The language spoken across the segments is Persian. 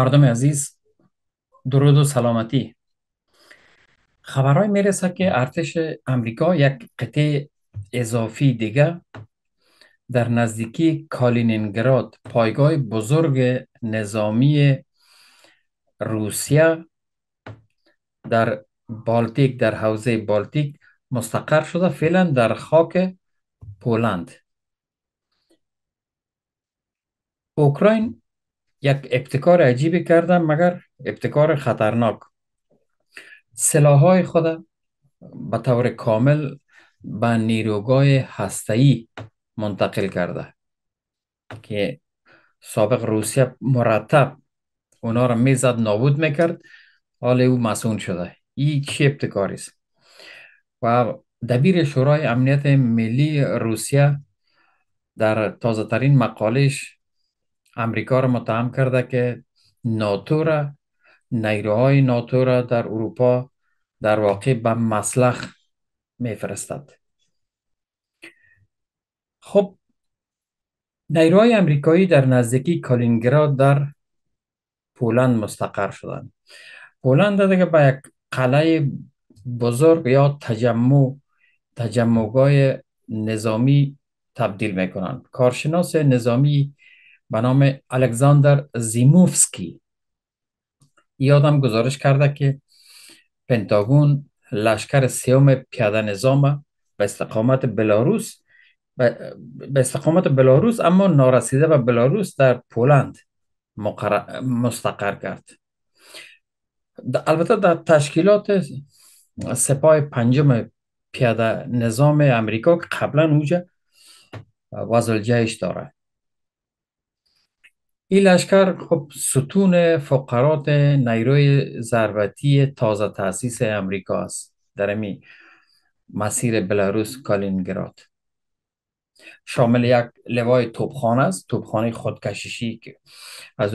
مردم عزیز درود و سلامتی خبرهای میرسه که ارتش امریکا یک قطعه اضافی دیگه در نزدیکی کالینینگراد پایگاه بزرگ نظامی روسیه در بالتیک در حوزه بالتیک مستقر شده فعلا در خاک پولند اوکراین یک ابتکار عجیبی کردم، مگر ابتکار خطرناک سلاحهای خود به طور کامل به نیروگاه هسته‌ای منتقل کرده که سابق روسیه مرتب اونا را میزد نابود میکرد حال او مسئول شده این چی ابتکاری است و دبیر شورای امنیت ملی روسیه در تازه ترین مقالش امریکا رو متهم کرده که ناتو را نیروهای ناتو را در اروپا در واقع به مسلخ میفرستد خب نیروهای امریکایی در نزدیکی کالینگراد در پولند مستقر شدند پولند که به یک قلعه بزرگ یا تجمع تجمعگاه نظامی تبدیل میکنند کارشناس نظامی به نام الکساندر زیموفسکی ای آدم گزارش کرده که پنتاگون لشکر سیوم پیاده نظام به استقامت بلاروس به استقامت بلاروس اما نارسیده به بلاروس در پولند مستقر کرد البته در تشکیلات سپاه پنجم پیاده نظام امریکا که قبلا اوجه وزل داره این لشکر خب ستون فقرات نیروی ضربتی تازه تاسیس امریکا است در امی مسیر بلاروس کالینگراد شامل یک لوای توپخانه است توپخانه خودکششی که از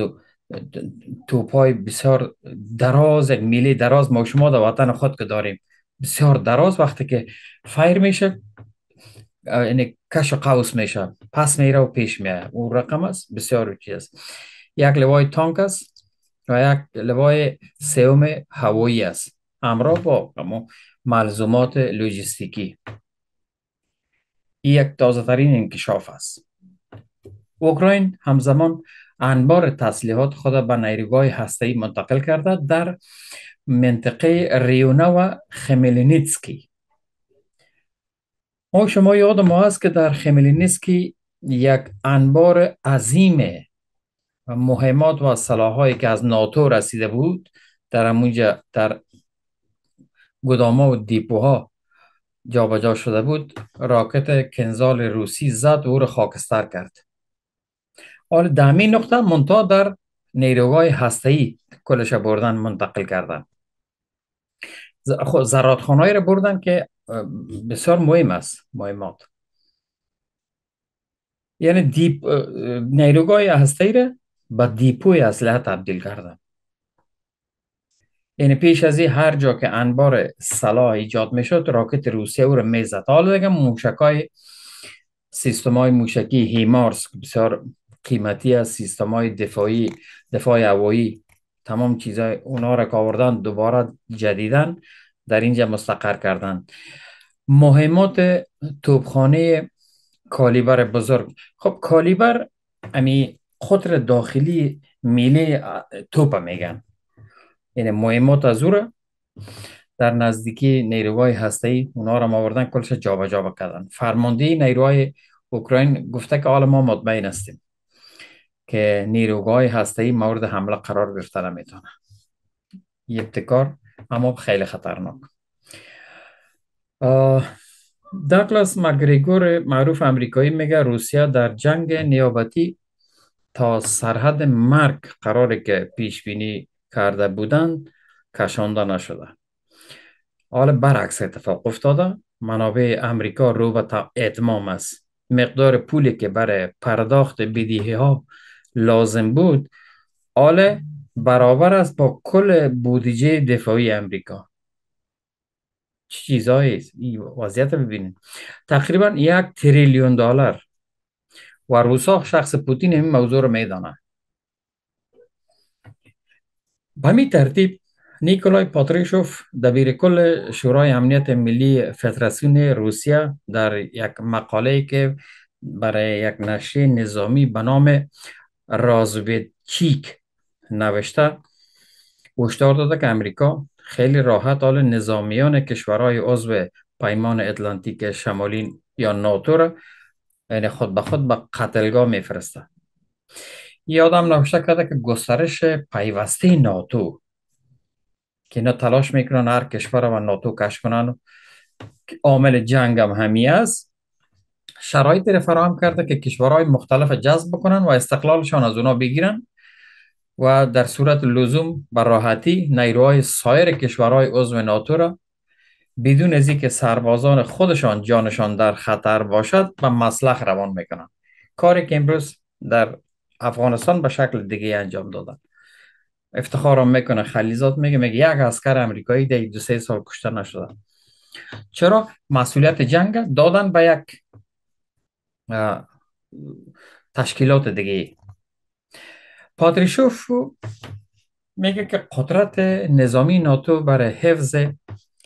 توپای بسیار دراز یک میلی دراز ما شما در وطن خود که داریم بسیار دراز وقتی که فیر میشه یعنی کش و قوس میشه پس میره و پیش میره او رقم است بسیار چیز است یک لوای تانک است و یک لوای سوم هوایی است همراه با ملزومات لوجستیکی این یک تازه ترین انکشاف است اوکراین همزمان انبار تسلیحات خود به نیروگاه هسته‌ای منتقل کرده در منطقه ریونا و خمیلینیتسکی ما شما یاد ما هست که در خملینسکی یک انبار عظیم مهمات و سلاحهایی که از ناتو رسیده بود در اونجا در گداما و دیپوها جابجا شده بود راکت کنزال روسی زد و او را خاکستر کرد حال دمی نقطه منتا در نیروگاه هسته‌ای کلش بردن منتقل کردن خب، زرادخانه را بردن که بسیار مهم است مهمات یعنی دیپ نیروگاه هسته را به دیپوی اسلحه تبدیل کردن یعنی پیش از این هر جا که انبار سلاح ایجاد میشد راکت روسیه او را میزد حالا دیگه های سیستم های موشکی هیمارس بسیار قیمتی از سیستم های دفاعی دفاع هوایی تمام چیزای اونا را که آوردن دوباره جدیدن در اینجا مستقر کردند مهمات توپخانه کالیبر بزرگ خب کالیبر امی قطر داخلی میله توپ میگن یعنی مهمات از او در نزدیکی نیروهای ای اونا را آوردن کلش جابجا کردن فرمانده نیروهای اوکراین گفته که حال ما مطمئن هستیم که نیروهای ای مورد حمله قرار گرفته نمیتونه یه ابتکار اما خیلی خطرناک داکلاس مگریگور معروف امریکایی میگه روسیه در جنگ نیابتی تا سرحد مرگ قرار که پیش بینی کرده بودند کشانده نشده حال برعکس اتفاق افتاده منابع امریکا رو به ادمام است مقدار پولی که برای پرداخت بدیهی ها لازم بود حال برابر است با کل بودجه دفاعی امریکا چه چیزهایی است وضعیت ببینید تقریبا یک تریلیون دلار و روسا شخص پوتین این موضوع رو میدانه به می ترتیب نیکولای پاتریشوف دبیر کل شورای امنیت ملی فدراسیون روسیه در یک مقاله که برای یک نشریه نظامی به نام نوشته هشدار داده که امریکا خیلی راحت حال نظامیان کشورهای عضو پیمان اتلانتیک شمالی یا ناتو را یعنی خود به خود به قتلگاه میفرسته یادم نوشته کرده که گسترش پیوسته ناتو که اینا تلاش میکنن هر کشور و ناتو کش کنن عامل جنگ هم همی است شرایط فراهم کرده که کشورهای مختلف جذب بکنن و استقلالشان از اونا بگیرن و در صورت لزوم به راحتی نیروهای سایر کشورهای عضو ناتو را بدون از که سربازان خودشان جانشان در خطر باشد و مسلخ روان میکنند کاری که امروز در افغانستان به شکل دیگه انجام دادن افتخارم میکنه خلیزات میگه میگه یک عسکر امریکایی در دو سه سال کشته نشده چرا مسئولیت جنگ دادن به یک تشکیلات دیگه پاتریشوف میگه که قدرت نظامی ناتو برای حفظ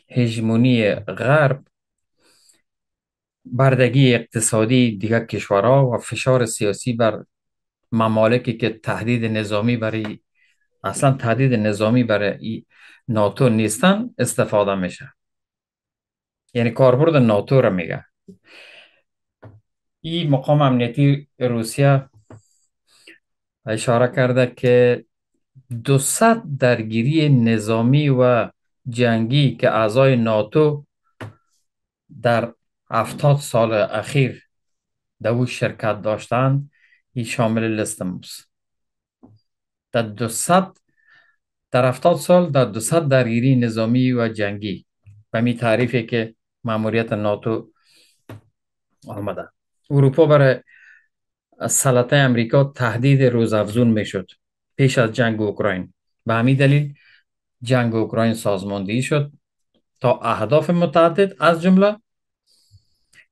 هژمونی غرب بردگی اقتصادی دیگر کشورها و فشار سیاسی بر ممالکی که تهدید نظامی برای اصلا تهدید نظامی برای ناتو نیستن استفاده میشه یعنی کاربرد ناتو رو میگه این مقام امنیتی روسیه اشاره کرده که 200 درگیری نظامی و جنگی که اعضای ناتو در 70 سال اخیر در او شرکت داشتند این شامل لست در 200 در 70 سال در 200 درگیری نظامی و جنگی به می تعریفی که ماموریت ناتو آمده اروپا برای سلطه امریکا تهدید روزافزون میشد پیش از جنگ اوکراین به همین دلیل جنگ اوکراین سازماندهی شد تا اهداف متعدد از جمله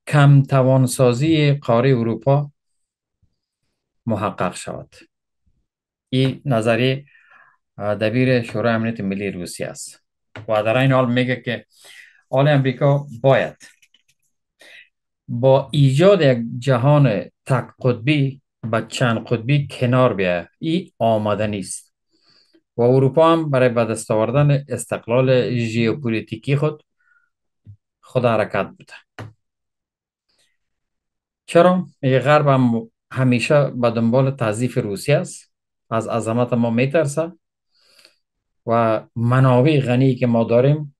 کم توانسازی قاره اروپا محقق شود این نظری دبیر شورای امنیت ملی روسیه است و در این حال میگه که آل امریکا باید با ایجاد یک جهان تک قطبی به چند قطبی کنار بیه ای آماده نیست و اروپا هم برای به دست آوردن استقلال ژئوپلیتیکی خود خود حرکت بوده چرا غرب هم همیشه به دنبال تضیف روسیه است از عظمت ما میترسه و منابع غنی که ما داریم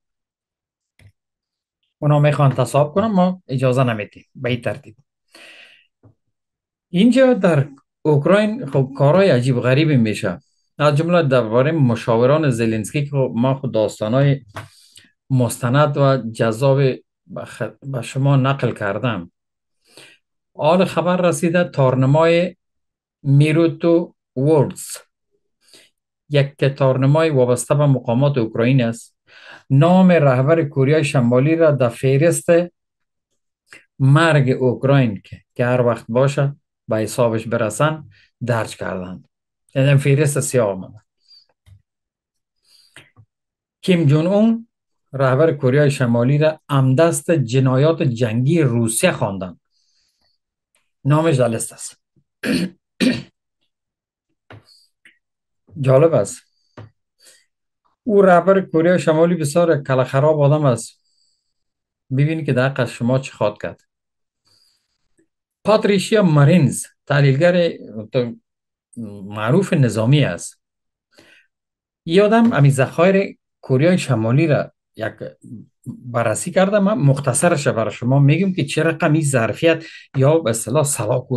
اونا میخوان تصاب کنم ما اجازه نمیتیم به این ترتیب اینجا در اوکراین خب کارهای عجیب غریبی میشه از جمله درباره مشاوران زلنسکی که خب ما خود داستانهای مستند و جذاب به شما نقل کردم حال خبر رسیده تارنمای میروتو وردز یک که تارنمای وابسته به مقامات اوکراین است نام رهبر کوریا شمالی را در فهرست مرگ اوکراین که, که هر وقت باشه به حسابش برسن درج کردن یعنی فیرست سیاه کیم جون اون رهبر کره شمالی را امدست جنایات جنگی روسیه خواندن نامش در است جالب است او رهبر کره شمالی بسیار کل خراب آدم است ببینید که دقیقا شما چی خواد کرد پاتریشیا مارینز تحلیلگر معروف نظامی است یادم امی ذخایر کره شمالی را یک بررسی کردم من مختصرش برای شما میگم که چه رقمی ظرفیت یا به اصطلاح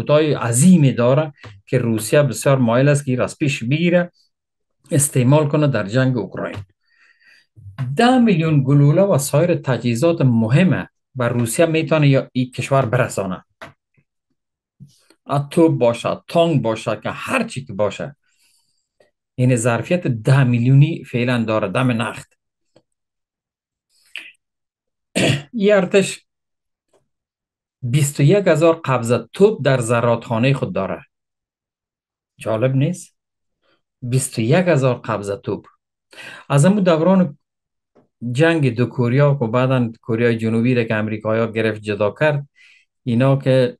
های عظیمی داره که روسیه بسیار مایل است که از پیش بگیره استعمال کنه در جنگ اوکراین ده میلیون گلوله و سایر تجهیزات مهمه بر روسیه میتونه یا این کشور برسانه اتوب باشه، تانگ باشه، که هر چی که باشه یعنی ظرفیت ده میلیونی فعلا داره دم نخت یه ارتش یک هزار قبضه توپ در زراتخانه خود داره جالب نیست یک هزار قبضه توپ از امو دوران جنگ دو کوریا و بعدا کوریا جنوبی را که امریکایی ها گرفت جدا کرد اینا که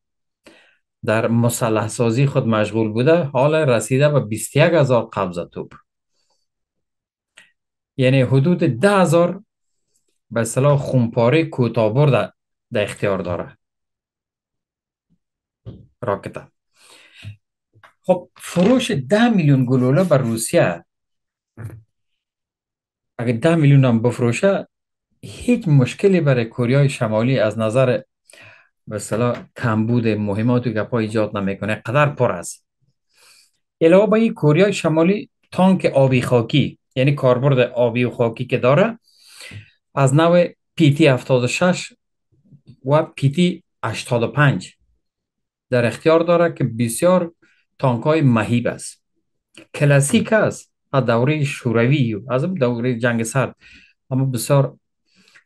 در مسلح سازی خود مشغول بوده حال رسیده به 21 هزار قبض توپ یعنی حدود 10 هزار به اصطلاح خونپاره کوتابر در اختیار داره راکتا خب فروش 10 میلیون گلوله بر روسیه اگر 10 میلیون هم بفروشه هیچ مشکلی برای کوریای شمالی از نظر مثلا کمبود مهمات و گپا ایجاد نمیکنه قدر پر است علاوه به این کوریا شمالی تانک آبی خاکی یعنی کاربرد آبی و خاکی که داره از نوع تی 76 و پی تی 85 در اختیار داره که بسیار تانک های مهیب است کلاسیک است از دوره شوروی از دوره جنگ سرد اما بسیار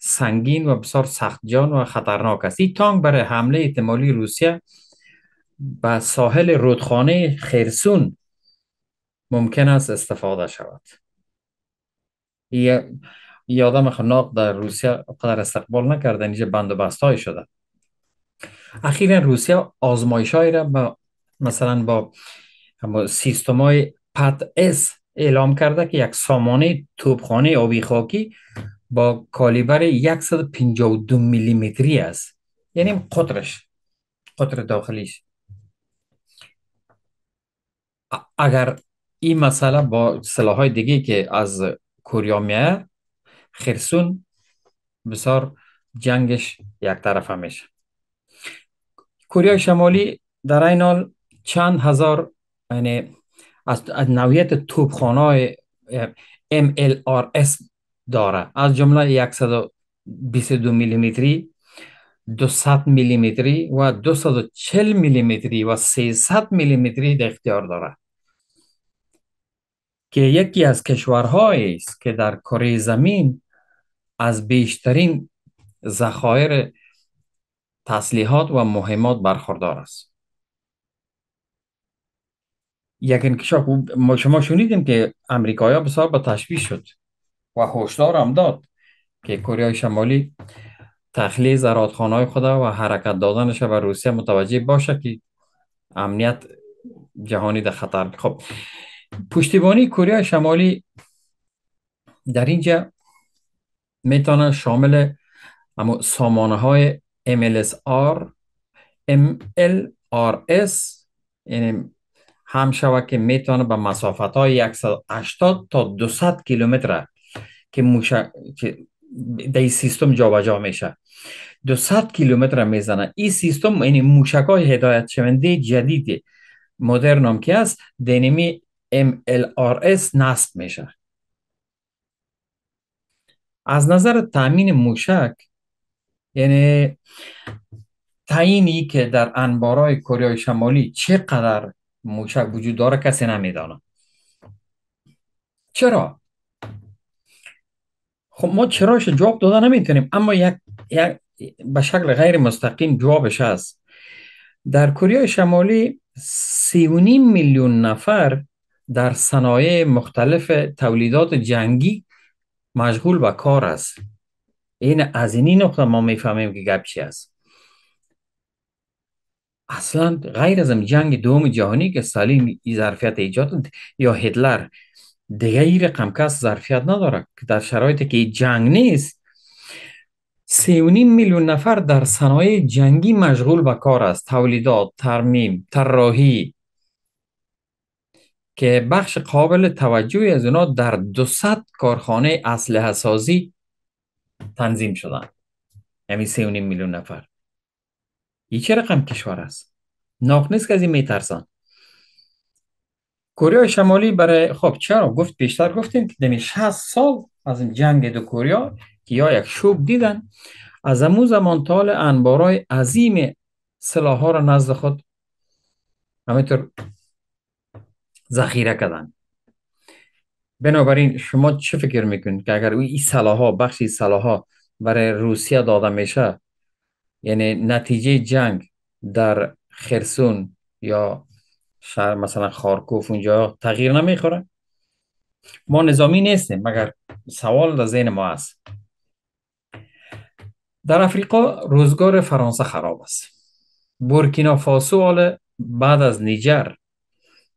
سنگین و بسیار جان و خطرناک است این تانک برای حمله احتمالی روسیه به ساحل رودخانه خیرسون ممکن است استفاده شود یادم خناق در روسیه قدر استقبال نکردن اینجا بند و بست های شده اخیرا روسیه آزمایش های را با مثلا با سیستم های پت اس اعلام کرده که یک سامانه توبخانه آبی خاکی با کالیبر 152 میلی است یعنی قطرش قطر داخلیش اگر این مسئله با سلاح های دیگه که از کوریا میه خرسون بسیار جنگش یک طرفه میشه کوریا شمالی در این حال چند هزار یعنی از نویت توبخانه های MLRS داره از جمله 122 میلیمتری 200 میلیمتری و 240 میلیمتری و 300 میلیمتری در اختیار داره که یکی از کشورهایی است که در کره زمین از بیشترین ذخایر تسلیحات و مهمات برخوردار است یک انکشاف شما شنیدیم که امریکایی بسیار به تشویش شد و هشدار هم داد که کره شمالی تخلیه زرادخانه های خود و حرکت دادنش به روسیه متوجه باشه که امنیت جهانی در خطر خب پشتیبانی کره شمالی در اینجا میتونه شامل اما سامانه های MLSR MLRS یعنی هم شود که میتونه به مسافت های 180 تا 200 کیلومتر که, موشک که در سیستم جابجا میشه 200 کیلومتر میزنه این سیستم یعنی موشک های هدایت شونده جدید مدرن هم که است دینمی MLRS نصب میشه از نظر تامین موشک یعنی تعیینی که در انبارای کره شمالی چقدر موشک وجود داره کسی نمیدانه چرا خب ما چراش جواب داده نمیتونیم اما یک, یک به شکل غیر مستقیم جوابش هست در کره شمالی نیم میلیون نفر در صنایع مختلف تولیدات جنگی مشغول به کار است این از این نقطه ما میفهمیم که گپ چی است اصلا غیر از جنگ دوم جهانی که سالین ظرفیت ایجاد یا هتلر دیگه ای رقم کس ظرفیت نداره که در شرایطی که جنگ نیست سی میلیون نفر در صنایع جنگی مشغول به کار است تولیدات ترمیم طراحی که بخش قابل توجهی از اونا در 200 کارخانه اسلحه سازی تنظیم شدن یعنی سی میلیون نفر این چه رقم کشور است ناق نیست که از این میترسن کره شمالی برای خب چرا گفت بیشتر گفتیم که دمی 60 سال از این جنگ دو کوریا که یا یک شوب دیدن از امو زمان تال انبارای عظیم سلاح ها را نزد خود همینطور ذخیره کردن بنابراین شما چه فکر میکنید که اگر این سلاح ها بخشی سلاح ها برای روسیه داده میشه یعنی نتیجه جنگ در خرسون یا شهر مثلا خارکوف اونجا تغییر نمیخوره ما نظامی نیستیم مگر سوال در ذهن ما هست در افریقا روزگار فرانسه خراب است بورکینا فاسو حال بعد از نیجر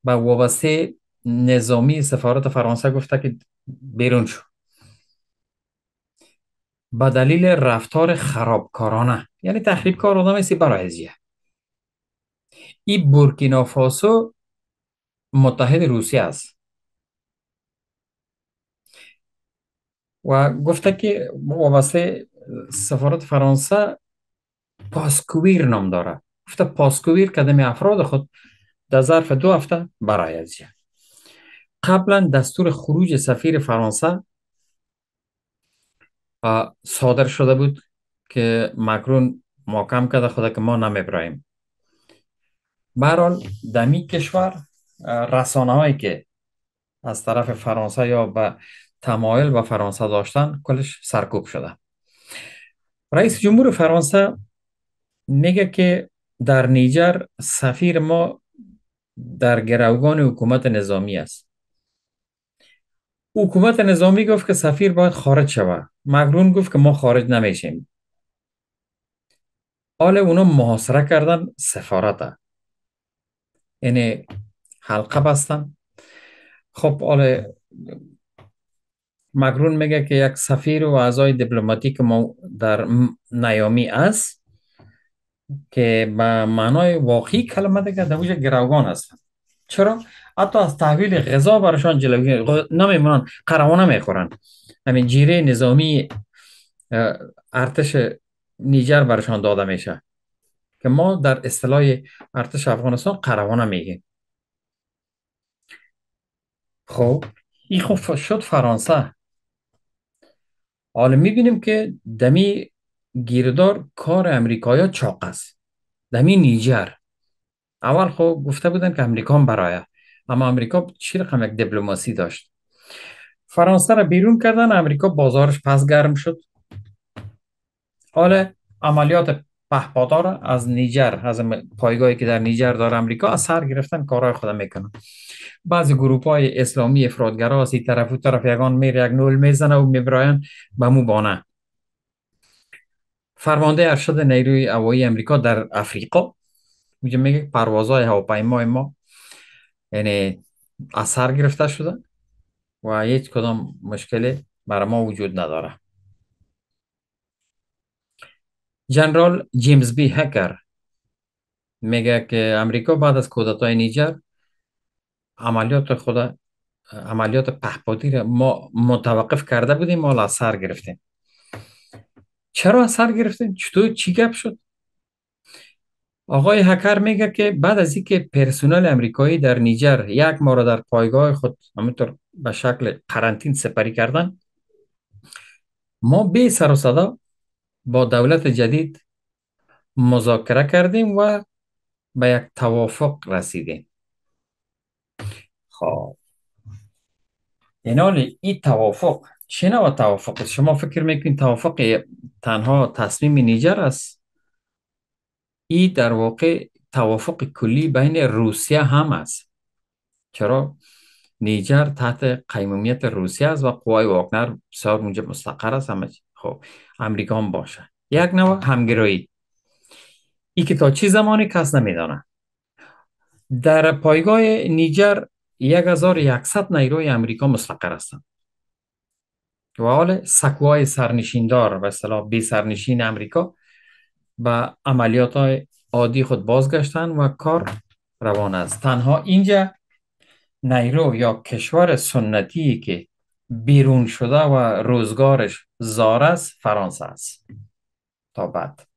به وابسته نظامی سفارت فرانسه گفته که بیرون شو به دلیل رفتار خرابکارانه یعنی تخریب کار آدم برای ازیه این بورکینافاسو متحد روسیه است و گفته که وابسته سفارت فرانسه پاسکویر نام داره گفته پاسکویر کدمی افراد خود در ظرف دو هفته برای از قبلا دستور خروج سفیر فرانسه صادر شده بود که مکرون محکم کرده خود که ما برایم برحال در کشور رسانه هایی که از طرف فرانسه یا به تمایل به فرانسه داشتن کلش سرکوب شده رئیس جمهور فرانسه میگه که در نیجر سفیر ما در گروگان حکومت نظامی است حکومت نظامی گفت که سفیر باید خارج شود مکرون گفت که ما خارج نمیشیم حالا اونا محاصره کردن سفارت اینه حلقه بستن خب آره مگرون میگه که یک سفیر و اعضای دیپلماتیک ما در نیامی است که به معنای واقعی کلمه دیگه در وجه گروگان چرا حتی از تحویل غذا برشان جلوگیری نمیمونن قروانه میخورن همین جیره نظامی ارتش نیجر برشان داده میشه که ما در اصطلاح ارتش افغانستان قروانه میگیم خب این خب شد فرانسه حالا میبینیم که دمی گیردار کار امریکایی چاق است دمی نیجر اول خب گفته بودن که امریکا برایه اما امریکا چی رقم یک دبلوماسی داشت فرانسه را بیرون کردن امریکا بازارش پس گرم شد حالا عملیات را از نیجر از پایگاهی که در نیجر داره آمریکا، از سر گرفتن کارهای خود میکنن بعضی گروپ های اسلامی افرادگرا از این طرف و طرف یگان میره یک نول میزنه و میبراین به مو بانه فرمانده ارشد نیروی هوایی آمریکا در افریقا میگه میگه پروازهای هواپیمای ما یعنی از سر گرفته شده و هیچ کدام مشکلی برای ما وجود نداره جنرال جیمز بی هکر میگه که امریکا بعد از کودتای نیجر عملیات خود عملیات پهپادی را ما متوقف کرده بودیم و از سر گرفتیم چرا از سر گرفتیم چطور چی گپ شد آقای هکر میگه که بعد از اینکه پرسنل امریکایی در نیجر یک ما رو در پایگاه خود همینطور به شکل قرنطین سپری کردن ما بی سر و صدا با دولت جدید مذاکره کردیم و به یک توافق رسیدیم خب اینال این توافق چه نوع توافق است شما فکر میکنید توافق تنها تصمیم نیجر است این در واقع توافق کلی بین روسیه هم است چرا نیجر تحت قیمومیت روسیه است و قوای واکنر بسیار اونجا مستقر است همه خب امریکا هم باشه یک نوع همگرایی ای که تا چه زمانی کس نمیدانه در پایگاه نیجر 1100 نیروی امریکا مستقر هستند و حال سکوهای سرنشیندار و اصطلاح بی سرنشین امریکا به عملیات های عادی خود بازگشتن و کار روان است تنها اینجا نیرو یا کشور سنتی که بیرون شده و روزگارش زار است فرانسه است تا بعد